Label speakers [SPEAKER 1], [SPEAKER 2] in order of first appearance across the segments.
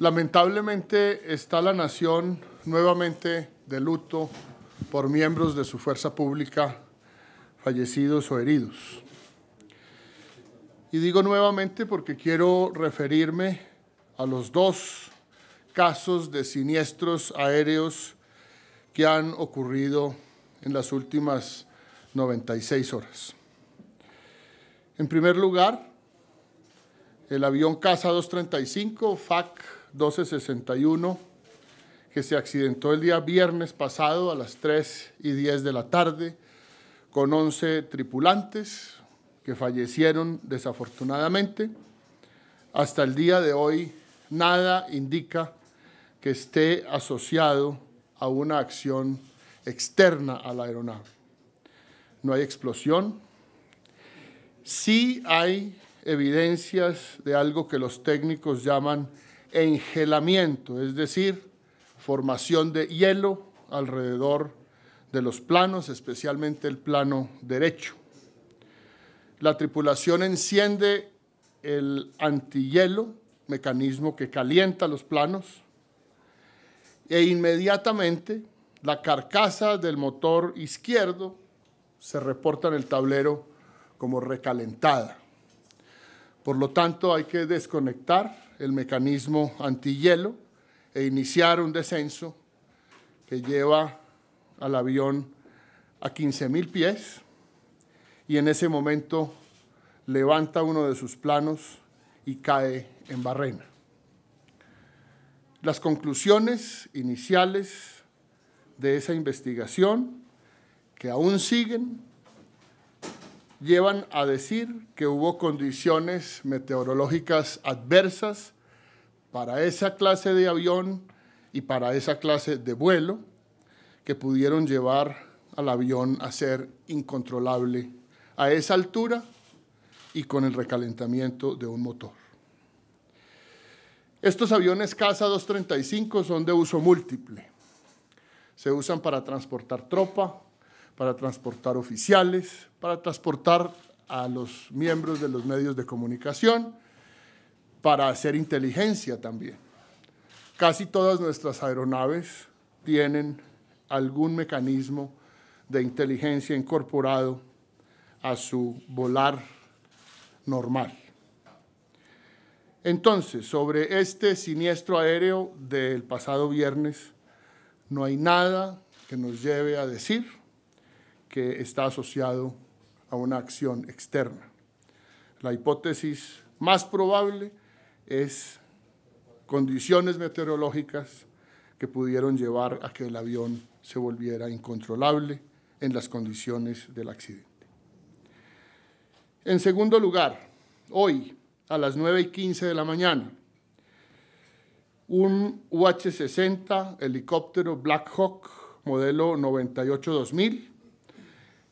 [SPEAKER 1] Lamentablemente está la nación nuevamente de luto por miembros de su fuerza pública fallecidos o heridos. Y digo nuevamente porque quiero referirme a los dos casos de siniestros aéreos que han ocurrido en las últimas 96 horas. En primer lugar, el avión Casa 235 FAC 1261, que se accidentó el día viernes pasado a las 3 y 10 de la tarde con 11 tripulantes que fallecieron desafortunadamente. Hasta el día de hoy nada indica que esté asociado a una acción externa a la aeronave. No hay explosión. Sí hay evidencias de algo que los técnicos llaman engelamiento, es decir, formación de hielo alrededor de los planos, especialmente el plano derecho. La tripulación enciende el antihielo, mecanismo que calienta los planos, e inmediatamente la carcasa del motor izquierdo se reporta en el tablero como recalentada. Por lo tanto, hay que desconectar el mecanismo antihielo e iniciar un descenso que lleva al avión a 15.000 pies y en ese momento levanta uno de sus planos y cae en Barrena. Las conclusiones iniciales de esa investigación, que aún siguen, llevan a decir que hubo condiciones meteorológicas adversas para esa clase de avión y para esa clase de vuelo que pudieron llevar al avión a ser incontrolable a esa altura y con el recalentamiento de un motor. Estos aviones Casa 235 son de uso múltiple. Se usan para transportar tropa, para transportar oficiales, para transportar a los miembros de los medios de comunicación, para hacer inteligencia también. Casi todas nuestras aeronaves tienen algún mecanismo de inteligencia incorporado a su volar normal. Entonces, sobre este siniestro aéreo del pasado viernes, no hay nada que nos lleve a decir que está asociado a una acción externa. La hipótesis más probable es condiciones meteorológicas que pudieron llevar a que el avión se volviera incontrolable en las condiciones del accidente. En segundo lugar, hoy a las 9 y 15 de la mañana, un UH-60 helicóptero Black Hawk modelo 98-2000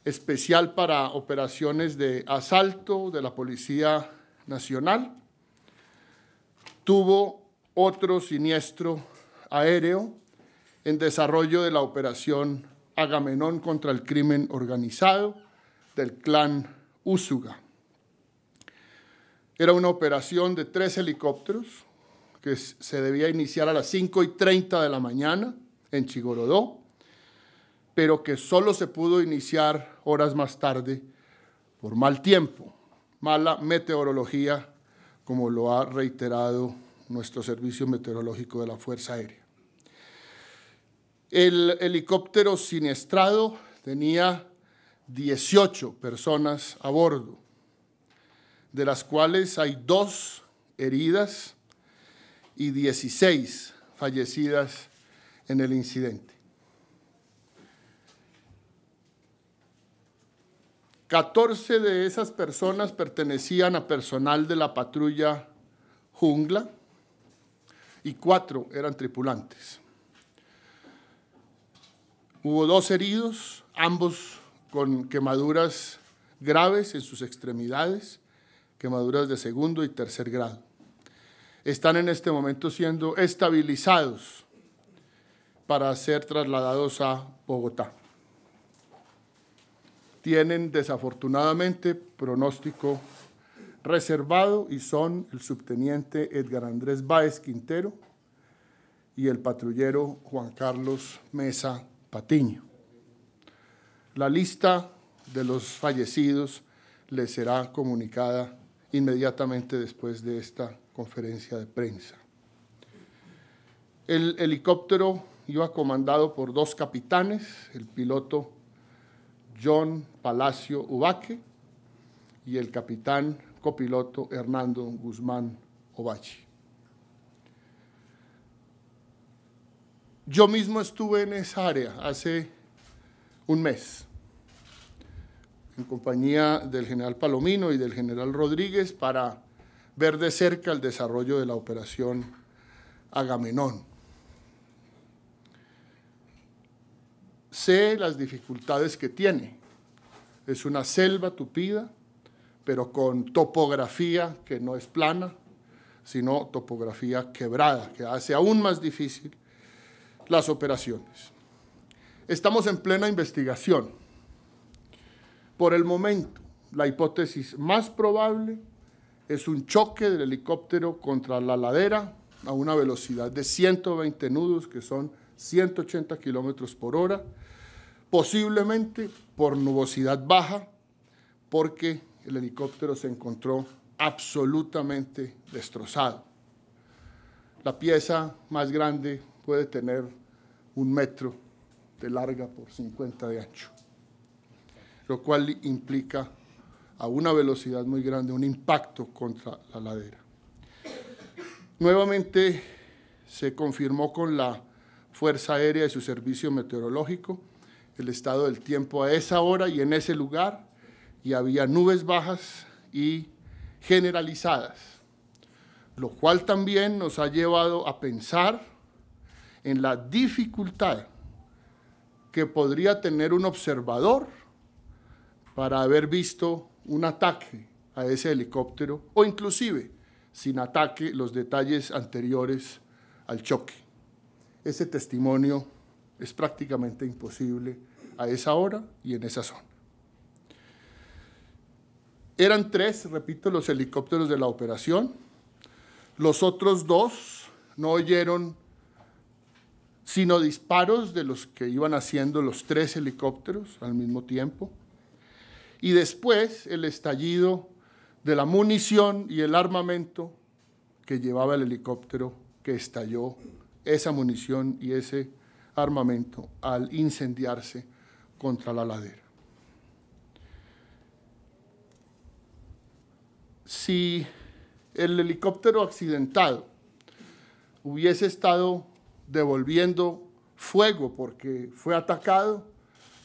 [SPEAKER 1] especial para operaciones de asalto de la Policía Nacional. Tuvo otro siniestro aéreo en desarrollo de la operación Agamenón contra el crimen organizado del clan Úsuga. Era una operación de tres helicópteros que se debía iniciar a las 5 y 30 de la mañana en Chigorodó pero que solo se pudo iniciar horas más tarde por mal tiempo, mala meteorología, como lo ha reiterado nuestro Servicio Meteorológico de la Fuerza Aérea. El helicóptero siniestrado tenía 18 personas a bordo, de las cuales hay dos heridas y 16 fallecidas en el incidente. 14 de esas personas pertenecían a personal de la patrulla jungla y cuatro eran tripulantes. Hubo dos heridos, ambos con quemaduras graves en sus extremidades, quemaduras de segundo y tercer grado. Están en este momento siendo estabilizados para ser trasladados a Bogotá tienen desafortunadamente pronóstico reservado y son el subteniente Edgar Andrés Báez Quintero y el patrullero Juan Carlos Mesa Patiño. La lista de los fallecidos les será comunicada inmediatamente después de esta conferencia de prensa. El helicóptero iba comandado por dos capitanes, el piloto John Palacio Ubaque y el capitán copiloto Hernando Guzmán Obachi. Yo mismo estuve en esa área hace un mes, en compañía del general Palomino y del general Rodríguez, para ver de cerca el desarrollo de la operación Agamenón. sé las dificultades que tiene. Es una selva tupida, pero con topografía que no es plana, sino topografía quebrada, que hace aún más difícil las operaciones. Estamos en plena investigación. Por el momento, la hipótesis más probable es un choque del helicóptero contra la ladera a una velocidad de 120 nudos, que son 180 kilómetros por hora, posiblemente por nubosidad baja, porque el helicóptero se encontró absolutamente destrozado. La pieza más grande puede tener un metro de larga por 50 de ancho, lo cual implica a una velocidad muy grande un impacto contra la ladera. Nuevamente se confirmó con la Fuerza Aérea y su servicio meteorológico el estado del tiempo a esa hora y en ese lugar, y había nubes bajas y generalizadas, lo cual también nos ha llevado a pensar en la dificultad que podría tener un observador para haber visto un ataque a ese helicóptero o inclusive sin ataque los detalles anteriores al choque. Ese testimonio es prácticamente imposible a esa hora y en esa zona. Eran tres, repito, los helicópteros de la operación. Los otros dos no oyeron sino disparos de los que iban haciendo los tres helicópteros al mismo tiempo. Y después el estallido de la munición y el armamento que llevaba el helicóptero que estalló esa munición y ese armamento al incendiarse contra la ladera. Si el helicóptero accidentado hubiese estado devolviendo fuego porque fue atacado,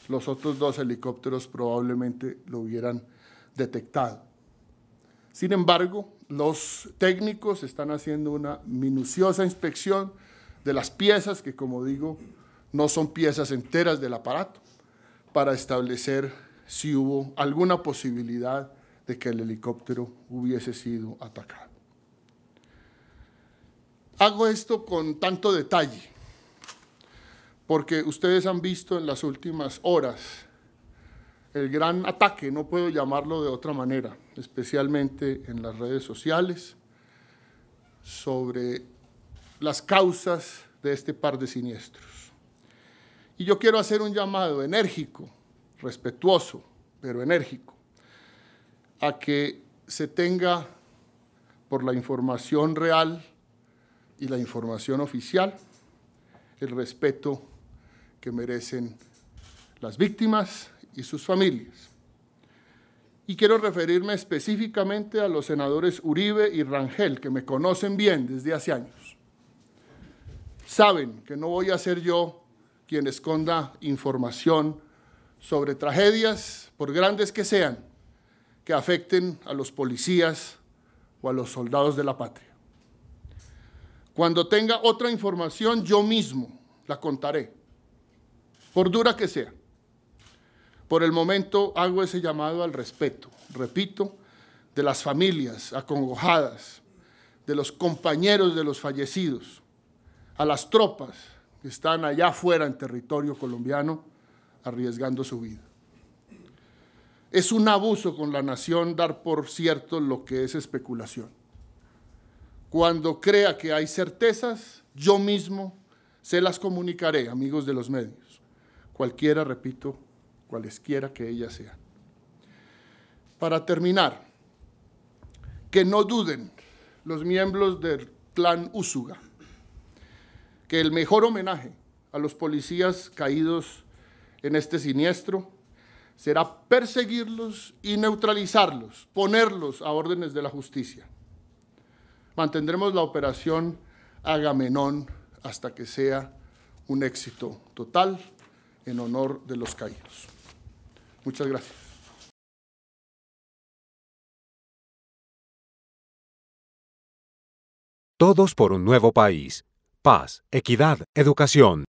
[SPEAKER 1] los otros dos helicópteros probablemente lo hubieran detectado. Sin embargo, los técnicos están haciendo una minuciosa inspección de las piezas que, como digo, no son piezas enteras del aparato, para establecer si hubo alguna posibilidad de que el helicóptero hubiese sido atacado. Hago esto con tanto detalle, porque ustedes han visto en las últimas horas el gran ataque, no puedo llamarlo de otra manera, especialmente en las redes sociales, sobre las causas de este par de siniestros. Y yo quiero hacer un llamado enérgico, respetuoso, pero enérgico, a que se tenga por la información real y la información oficial el respeto que merecen las víctimas y sus familias. Y quiero referirme específicamente a los senadores Uribe y Rangel, que me conocen bien desde hace años. Saben que no voy a ser yo quien esconda información sobre tragedias, por grandes que sean, que afecten a los policías o a los soldados de la patria. Cuando tenga otra información, yo mismo la contaré, por dura que sea. Por el momento hago ese llamado al respeto, repito, de las familias acongojadas, de los compañeros de los fallecidos, a las tropas, están allá afuera en territorio colombiano arriesgando su vida. Es un abuso con la nación dar por cierto lo que es especulación. Cuando crea que hay certezas, yo mismo se las comunicaré, amigos de los medios, cualquiera, repito, cualesquiera que ellas sean. Para terminar, que no duden los miembros del clan Úsuga que el mejor homenaje a los policías caídos en este siniestro será perseguirlos y neutralizarlos, ponerlos a órdenes de la justicia. Mantendremos la operación Agamenón hasta que sea un éxito total en honor de los caídos. Muchas gracias. Todos por un nuevo país paz, equidad, educación,